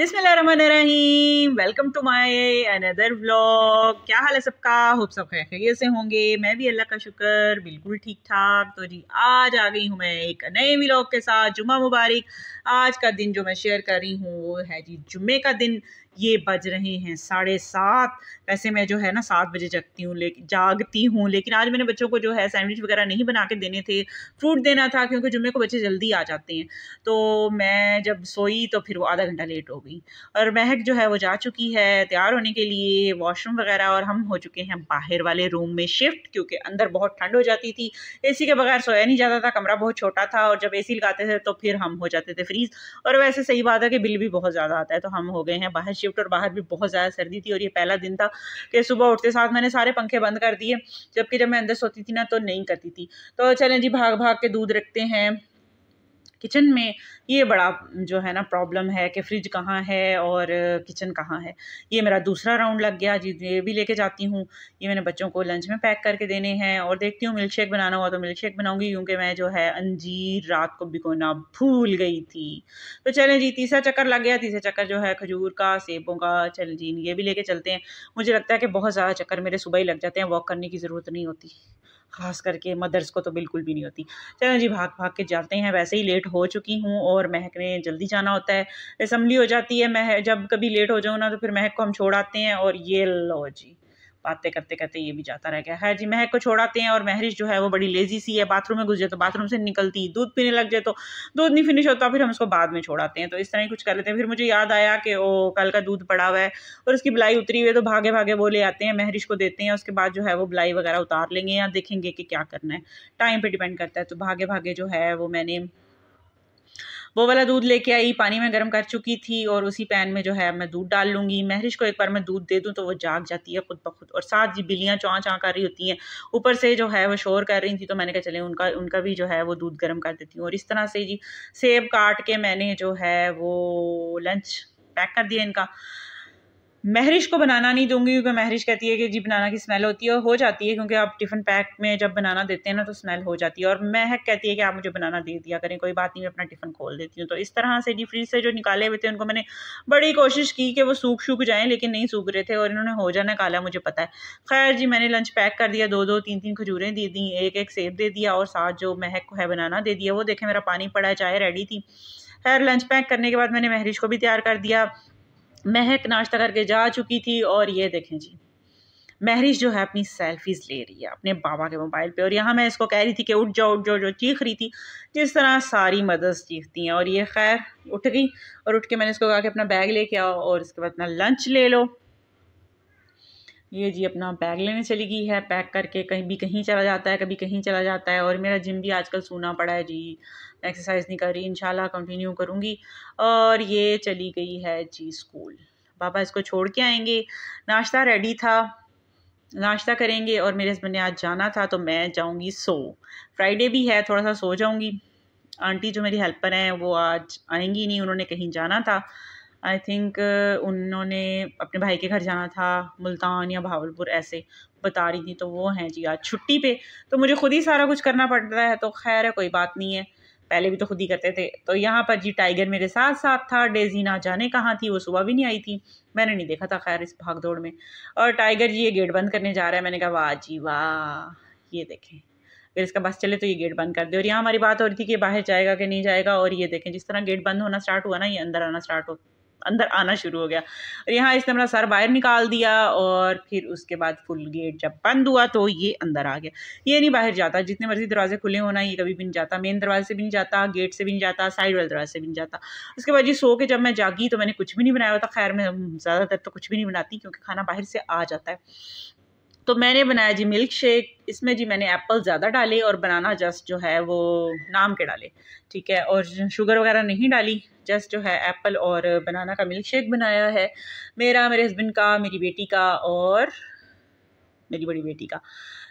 बिसमीम welcome to my another vlog क्या हाल है सबका होप सब खैर खैर से होंगे मैं भी अल्लाह का शुक्र बिल्कुल ठीक ठाक तो जी आज आ गई हूँ मैं एक नए व्लॉग के साथ जुमा मुबारक आज का दिन जो मैं शेयर कर रही हूँ वो है जी जुम्मे का दिन ये बज रहे हैं साढ़े सात वैसे मैं जो है ना सात बजे जगती हूँ लेकिन जागती हूँ लेकिन आज मैंने बच्चों को जो है सैंडविच वगैरह नहीं बना के देने थे फ्रूट देना था क्योंकि जुम्मे को बच्चे जल्दी आ जाते हैं तो मैं जब सोई तो फिर वो आधा घंटा लेट हो गई और महक जो है वो जा चुकी है तैयार होने के लिए वॉशरूम वगैरह और हम हो चुके हैं बाहर वाले रूम में शिफ्ट क्योंकि अंदर बहुत ठंड हो जाती थी सी के बगैर सोया नहीं जाता था कमरा बहुत छोटा था और जब सी लगाते थे तो फिर हम हो जाते थे फ्रीज और वैसे सही बात है कि बिल भी बहुत ज़्यादा आता है तो हम हो गए हैं बाहर शिफ्ट और बाहर भी बहुत ज़्यादा सर्दी थी और ये पहला दिन था कि सुबह उठते साथ मैंने सारे पंखे बंद कर दिए जबकि जब मैं अंदर सोती थी ना तो नहीं करती थी तो चलें जी भाग भाग के दूध रखते हैं किचन में ये बड़ा जो है ना प्रॉब्लम है कि फ्रिज कहाँ है और किचन कहाँ है ये मेरा दूसरा राउंड लग गया जी ये भी लेके जाती हूँ ये मैंने बच्चों को लंच में पैक करके देने हैं और देखती हूँ मिल्क शेक बनाना हुआ तो मिल्क शेक बनाऊंगी क्योंकि मैं जो है अंजीर रात को भिगोना भूल गई थी तो चलें जी तीसरा चक्कर लग गया तीसरा चक्कर जो है खजूर का सेबों का चल जी ये भी लेके चलते हैं मुझे लगता है कि बहुत ज़्यादा चक्कर मेरे सुबह ही लग जाते हैं वॉक करने की ज़रूरत नहीं होती ख़ास करके मदर्स को तो बिल्कुल भी नहीं होती चलो जी भाग भाग के जाते हैं वैसे ही लेट हो चुकी हूँ और महक ने जल्दी जाना होता है असम्बली हो जाती है मह जब कभी लेट हो जाऊँ ना तो फिर महक को हम छोड़ आते हैं और ये लो जी बातें करते करते ये भी जाता रह गया है जी महक को छोड़ाते हैं और महरिश जो है वो बड़ी लेजी सी है बाथरूम में घुस जाए तो बाथरूम से निकलती दूध पीने लग जाए तो दूध नहीं फिनिश होता फिर हम उसको बाद में छोड़ाते हैं तो इस तरह ही कुछ कर लेते हैं फिर मुझे याद आया कि वो कल का दूध पड़ा हुआ है और उसकी बलाई उतरी हुई है तो भागे भागे वो ले आते हैं महरिश को देते हैं उसके बाद जो है वो बलाई वगैरह उतार लेंगे या देखेंगे कि क्या करना है टाइम पर डिपेंड करता है तो भागे भागे जो है वो मैंने वो वाला दूध लेके आई पानी में गर्म कर चुकी थी और उसी पैन में जो है मैं दूध डाल लूंगी महरिश को एक बार मैं दूध दे दूँ तो वो जाग जाती है खुद ब खुद और साथ ही बिल्लियाँ चौं चाँ कर रही होती हैं ऊपर से जो है वो शोर कर रही थी तो मैंने कहा चले उनका उनका भी जो है वो दूध गर्म कर देती हूँ और इस तरह से जी सेब काट के मैंने जो है वो लंच पैक कर दिया इनका महरिश को बनाना नहीं दूंगी क्योंकि महरिश कहती है कि जी बनाना की स्मेल होती है और हो जाती है क्योंकि आप टिफ़िन पैक में जब बनाना देते हैं ना तो स्मेल हो जाती है और महक कहती है कि आप मुझे बनाना दे दिया करें कोई बात नहीं मैं अपना टिफ़िन खोल देती हूँ तो इस तरह से जी फ्रिज से जो निकाले हुए थे उनको मैंने बड़ी कोशिश की कि वो सूख सूख जाएँ लेकिन नहीं सूख रहे थे और इन्होंने हो जाना काला मुझे पता है खैर जी मैंने लंच पैक कर दिया दो दो तीन तीन खजूरें दे दी एक एक सेब दे दिया और साथ जो महक को है बनाना दे दिया वो देखे मेरा पानी पड़ा चाय रेडी थी खैर लंच पैक करने के बाद मैंने महरिश को भी तैयार कर दिया महक नाश्ता करके जा चुकी थी और ये देखें जी महरिश जो है अपनी सेल्फीज़ ले रही है अपने बाबा के मोबाइल पे और यहाँ मैं इसको कह रही थी कि उठ जाओ उठ जाओ जो चीख रही थी जिस तरह सारी मदर्स चीखती हैं और ये खैर उठ गई और उठ के मैंने इसको कहा कि अपना बैग लेके आओ और इसके बाद अपना लंच ले लो ये जी अपना बैग लेने चली गई है पैक करके कहीं भी कहीं चला जाता है कभी कहीं चला जाता है और मेरा जिम भी आजकल सूना पड़ा है जी एक्सरसाइज नहीं कर रही इन कंटिन्यू करूँगी और ये चली गई है जी स्कूल पापा इसको छोड़ के आएंगे नाश्ता रेडी था नाश्ता करेंगे और मेरे हस्बैंड ने आज जाना था तो मैं जाऊँगी सो फ्राइडे भी है थोड़ा सा सो जाऊँगी आंटी जो मेरी हेल्पर हैं वो आज आएंगी नहीं उन्होंने कहीं जाना था आई थिंक uh, उन्होंने अपने भाई के घर जाना था मुल्तान या भावलपुर ऐसे बता रही थी तो वो हैं जी आज छुट्टी पे तो मुझे खुद ही सारा कुछ करना पड़ रहा है तो खैर है कोई बात नहीं है पहले भी तो खुद ही करते थे तो यहाँ पर जी टाइगर मेरे साथ साथ था डेजी ना जाने कहाँ थी वो सुबह भी नहीं आई थी मैंने नहीं देखा था खैर इस भाग दौड़ में और टाइगर जी ये गेट बंद करने जा रहा है मैंने कहा वाह जी वाह ये देखें फिर इसका बस चले तो ये गेट बंद कर दे और यहाँ हमारी बात हो रही थी कि बाहर जाएगा कि नहीं जाएगा और ये देखें जिस तरह गेट बंद होना स्टार्ट हुआ ना ये अंदर आना स्टार्ट हो अंदर आना शुरू हो गया और यहाँ इसने अपना सर बाहर निकाल दिया और फिर उसके बाद फुल गेट जब बंद हुआ तो ये अंदर आ गया ये नहीं बाहर जाता जितने मर्जी दरवाजे खुले होना ये कभी भी नहीं जाता मेन दरवाजे से भी नहीं जाता गेट से भी नहीं जाता साइड वाले दरवाजे से भी नहीं जाता उसके बाद ये सो के जब मैं जागी तो मैंने कुछ भी नहीं बनाया हुआ था खैर मैं ज़्यादातर तो कुछ भी नहीं बनाती क्योंकि खाना बाहर से आ जाता है तो मैंने बनाया जी मिल्क शेक इसमें जी मैंने एप्पल ज़्यादा डाले और बनाना जस्ट जो है वो नाम के डाले ठीक है और शुगर वगैरह नहीं डाली जस्ट जो है एप्पल और बनाना का मिल्क शेक बनाया है मेरा मेरे हस्बैंड का मेरी बेटी का और मेरी बड़ी बेटी का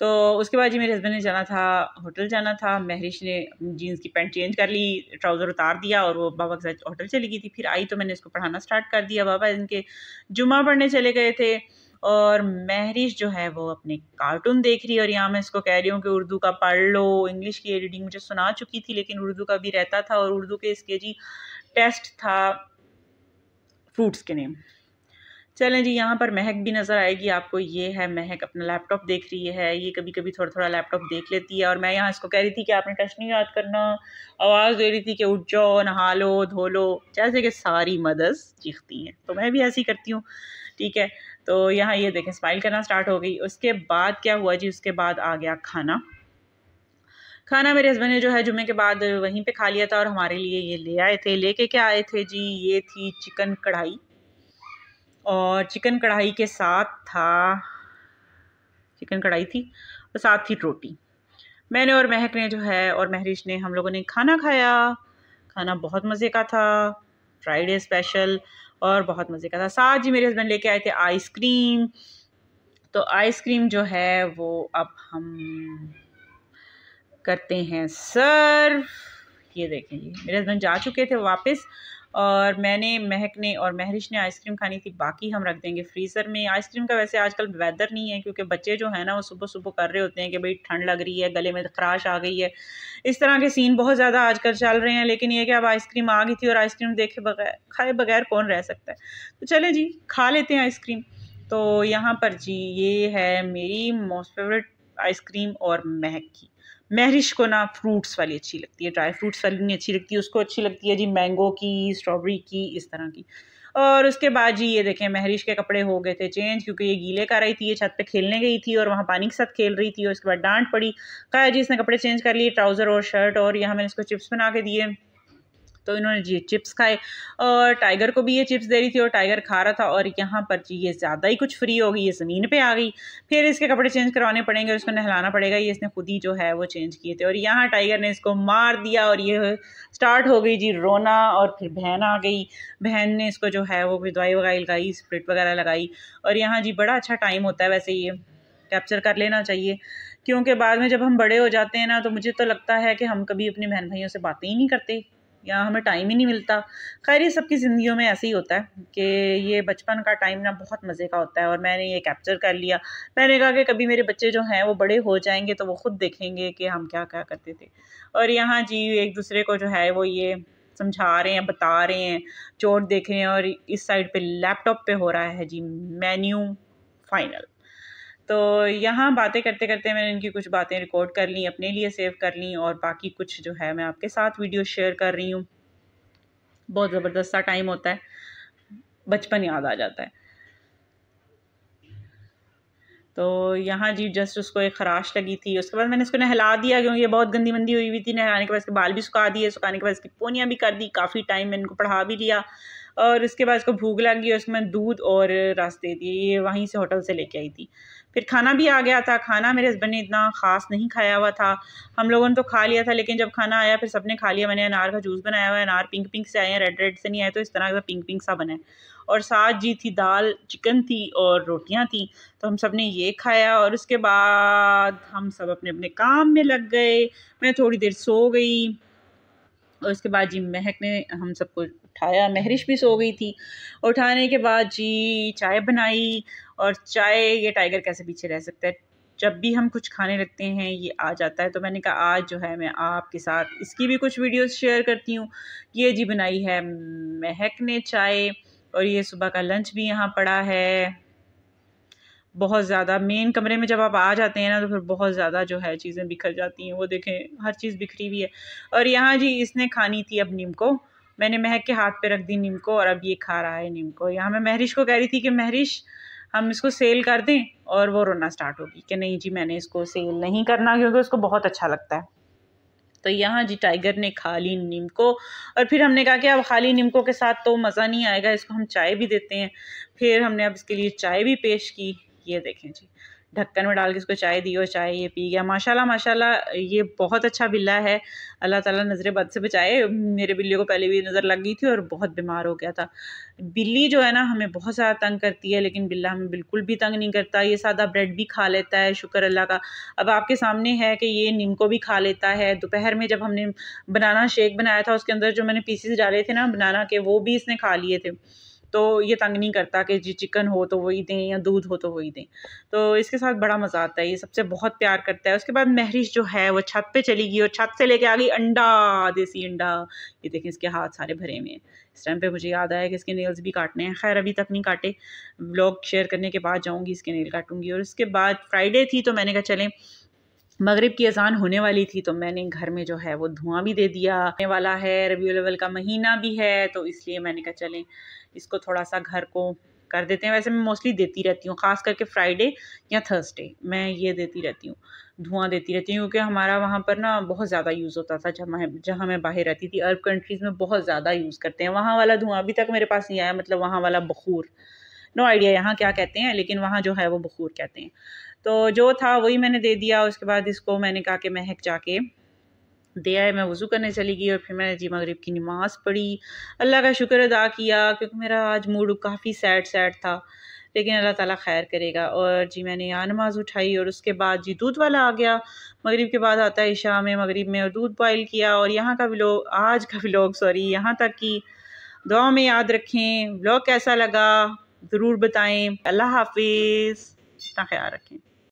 तो उसके बाद जी मेरे हस्बैंड ने जाना था होटल जाना था महरिश ने जीन्स की पैंट चेंज कर ली ट्राउज़र उतार दिया और वो बाबा के साथ होटल चली गई थी फिर आई तो मैंने इसको पढ़ाना स्टार्ट कर दिया बाबा इनके जुमा पढ़ने चले गए थे और महरिश जो है वो अपने कार्टून देख रही है और यहाँ मैं इसको कह रही हूँ कि उर्दू का पढ़ लो इंग्लिश की एडिटिंग मुझे सुना चुकी थी लेकिन उर्दू का भी रहता था और उर्दू के इसके जी टेस्ट था फ्रूट्स के नेम चलें जी यहाँ पर महक भी नज़र आएगी आपको ये है महक अपना लैपटॉप देख रही है ये कभी कभी थोड़ा थोड़ा लैपटॉप देख लेती है और मैं यहाँ इसको कह रही थी कि आपने टच नहीं याद करना आवाज़ दे रही थी कि उठ जाओ नहा लो धो लो जैसे कि सारी मदर्स चीखती हैं तो मैं भी ऐसी करती हूँ ठीक है तो यहाँ ये देखें स्माइल करना स्टार्ट हो गई उसके बाद क्या हुआ जी उसके बाद आ गया खाना खाना मेरे हस्बैंड ने जो है जुमे के बाद वहीं पे खा लिया था और हमारे लिए ये ले आए थे लेके क्या आए थे जी ये थी चिकन कढ़ाई और चिकन कढ़ाई के साथ था चिकन कढ़ाई थी और साथ थी रोटी मैंने और महक ने जो है और महरिश ने हम लोगों ने खाना खाया खाना बहुत मज़े का था फ्राइडे स्पेशल और बहुत मज़े का था साथ जी मेरे हस्बैंड लेके आए थे आइसक्रीम तो आइसक्रीम जो है वो अब हम करते हैं सर ये देखें जी मेरे हस्बैंड जा चुके थे वापस और मैंने महक ने और महरिश ने आइसक्रीम खानी थी बाकी हम रख देंगे फ्रीज़र में आइसक्रीम का वैसे आजकल वेदर नहीं है क्योंकि बच्चे जो है ना वो सुबह सुबह कर रहे होते हैं कि भाई ठंड लग रही है गले में खराश आ गई है इस तरह के सीन बहुत ज़्यादा आजकल चल रहे हैं लेकिन ये कि अब आइसक्रीम आ गई थी और आइसक्रीम देखे बगैर खाए बगैर कौन रह सकता है तो चले जी खा लेते हैं आइसक्रीम तो यहाँ पर जी ये है मेरी मोस्ट फेवरेट आइसक्रीम और महक की महरिश को ना फ्रूट्स वाली अच्छी लगती है ड्राई फ्रूट्स वाली नहीं अच्छी लगती है उसको अच्छी लगती है जी मैंगो की स्ट्रॉबेरी की इस तरह की और उसके बाद जी ये देखें महरिश के कपड़े हो गए थे चेंज क्योंकि ये गीले कर रही थी ये छत पे खेलने गई थी और वहाँ पानी के साथ खेल रही थी और उसके बाद डांट पड़ी कहा जी इसने कपड़े चेंज कर लिए ट्राउज़र और शर्ट और यहाँ मैंने इसको चिप्स बना के दिए तो इन्होंने ये चिप्स खाए और टाइगर को भी ये चिप्स दे रही थी और टाइगर खा रहा था और यहाँ पर जी ये ज़्यादा ही कुछ फ्री हो गई ये ज़मीन पे आ गई फिर इसके कपड़े चेंज करवाने पड़ेंगे उसको नहलाना पड़ेगा ये इसने खुद ही जो है वो चेंज किए थे और यहाँ टाइगर ने इसको मार दिया और ये स्टार्ट हो गई जी रोना और फिर बहन आ गई बहन ने इसको जो है वो फिर दवाई वगैरह लगाई स्प्रिट वगैरह लगाई और यहाँ जी बड़ा अच्छा टाइम होता है वैसे ये कैप्चर कर लेना चाहिए क्योंकि बाद में जब हम बड़े हो जाते हैं ना तो मुझे तो लगता है कि हम कभी अपने बहन भाइयों से बातें ही नहीं करते या हमें टाइम ही नहीं मिलता खैर ये सबकी ज़िंदगियों में ऐसे ही होता है कि ये बचपन का टाइम ना बहुत मज़े का होता है और मैंने ये कैप्चर कर लिया मैंने कहा कि कभी मेरे बच्चे जो हैं वो बड़े हो जाएंगे तो वो ख़ुद देखेंगे कि हम क्या क्या करते थे और यहाँ जी एक दूसरे को जो है वो ये समझा रहे हैं बता रहे हैं चोट देख रहे हैं और इस साइड पर लैपटॉप पर हो रहा है जी मैन्यू फाइनल तो यहाँ बातें करते करते मैंने इनकी कुछ बातें रिकॉर्ड कर ली अपने लिए सेव कर ली और बाकी कुछ जो है मैं आपके साथ वीडियो शेयर कर रही हूँ बहुत ज़बरदस्त सा टाइम होता है बचपन याद आ जाता है तो यहाँ जी जस्ट उसको एक खराश लगी थी उसके बाद मैंने इसको नहला दिया क्योंकि ये बहुत गंदी मंदी हुई हुई थी नहलाने के बाद इसके बाल भी सुखा दिए सुखाने के बाद इसकी पोनियाँ भी कर दी काफ़ी टाइम मैंने इनको पढ़ा भी लिया और उसके बाद उसको भूख लगी और उसमें दूध और रस दे दिए ये वहीं से होटल से लेके आई थी फिर खाना भी आ गया था खाना मेरे हस्बैंड ने इतना ख़ास नहीं खाया हुआ था हम लोगों ने तो खा लिया था लेकिन जब खाना आया फिर सबने खा लिया मैंने अनार का जूस बनाया हुआ है अनार पिंक पिंक से आए हैं रेड रेड से नहीं आए तो इस तरह का पिंक पिंक सा बना है और साथ जी थी दाल चिकन थी और रोटियाँ थी तो हम सब ने ये खाया और उसके बाद हम सब अपने अपने काम में लग गए मैं थोड़ी देर सो गई और उसके बाद जी महक ने हम सबको उठाया महरिश भी सो गई थी उठाने के बाद जी चाय बनाई और चाय ये टाइगर कैसे पीछे रह सकता है जब भी हम कुछ खाने लगते हैं ये आ जाता है तो मैंने कहा आज जो है मैं आपके साथ इसकी भी कुछ वीडियोस शेयर करती हूँ ये जी बनाई है महक ने चाय और ये सुबह का लंच भी यहाँ पड़ा है बहुत ज़्यादा मेन कमरे में जब आप आ जाते हैं ना तो फिर बहुत ज़्यादा जो है चीज़ें बिखर जाती हैं वो देखें हर चीज़ बिखरी हुई है और यहाँ जी इसने खानी थी अब नीम को मैंने महक के हाथ पे रख दी नीम को और अब ये खा रहा है नीम को यहाँ मैं महरिश को कह रही थी कि महरिश हम इसको सेल कर दें और वो रोना स्टार्ट होगी कि नहीं जी मैंने इसको सेल नहीं करना क्योंकि उसको बहुत अच्छा लगता है तो यहाँ जी टाइगर ने खा ली नीम को और फिर हमने कहा कि अब खाली नीमको के साथ तो मज़ा नहीं आएगा इसको हम चाय भी देते हैं फिर हमने अब इसके लिए चाय भी पेश की ये देखें जी ढक्कन में डाल के इसको चाय दी और चाय ये पी गया माशाल्लाह माशाल्लाह ये बहुत अच्छा बिल्ला है अल्लाह ताला नज़र बद से बचाए मेरे बिल्ली को पहले भी नज़र लग गई थी और बहुत बीमार हो गया था बिल्ली जो है ना हमें बहुत ज़्यादा तंग करती है लेकिन बिल्ला हमें बिल्कुल भी तंग नहीं करता ये सादा ब्रेड भी खा लेता है शुक्र अल्लाह का अब आपके सामने है कि ये नीमको भी खा लेता है दोपहर में जब हमने बनाना शेक बनाया था उसके अंदर जो मैंने पीसीस डाले थे ना बनाना के वो भी इसने खा लिए थे तो ये तंग नहीं करता कि जी चिकन हो तो वही दें या दूध हो तो वही दें तो इसके साथ बड़ा मज़ा आता है ये सबसे बहुत प्यार करता है उसके बाद महरिश जो है वो छत पे चली गई और छत से लेके आ गई अंडा देसी अंडा ये देखें इसके हाथ सारे भरे हुए हैं इस टाइम पे मुझे याद आया कि इसके नेल्स भी काटने हैं खैर अभी तक नहीं काटे ब्लॉग शेयर करने के बाद जाऊँगी इसके नेल काटूँगी और उसके बाद फ्राइडे थी तो मैंने कहा चलें मगरिब की अजान होने वाली थी तो मैंने घर में जो है वो धुआं भी दे दिया होने वाला है रबी अलवल का महीना भी है तो इसलिए मैंने कहा चलें इसको थोड़ा सा घर को कर देते हैं वैसे मैं मोस्टली देती रहती हूँ ख़ास करके फ्राइडे या थर्सडे मैं ये देती रहती हूँ धुआं देती रहती हूँ क्योंकि हमारा वहाँ पर ना बहुत ज़्यादा यूज़ होता था जब मैं जहाँ मैं बाहर रहती थी अरब कंट्रीज़ में बहुत ज़्यादा यूज़ करते हैं वहाँ वाला धुआं अभी तक मेरे पास नहीं आया मतलब वहाँ वाला बखूर नो आइडिया यहाँ क्या कहते हैं लेकिन वहाँ जो है वो बखूर कहते हैं तो जो था वही मैंने दे दिया उसके बाद इसको मैंने कहा कि महक जाके दे आए मैं वज़ू करने चली गई और फिर मैंने जी मगरिब की नमाज़ पढ़ी अल्लाह का शुक्र अदा किया क्योंकि मेरा आज मूड काफ़ी सैड सैड था लेकिन अल्लाह ताला खैर करेगा और जी मैंने यहाँ नमाज़ उठाई और उसके बाद जी दूध वाला आ गया मगरिब के बाद आता है ईशा में मगरिब में और दूध बॉयल किया और यहाँ का भी लोग आज का व्लॉग सॉरी यहाँ तक कि दुआ में याद रखें ब्लॉग कैसा लगा ज़रूर बताएँ अल्लाह हाफिज़ अपना ख्याल रखें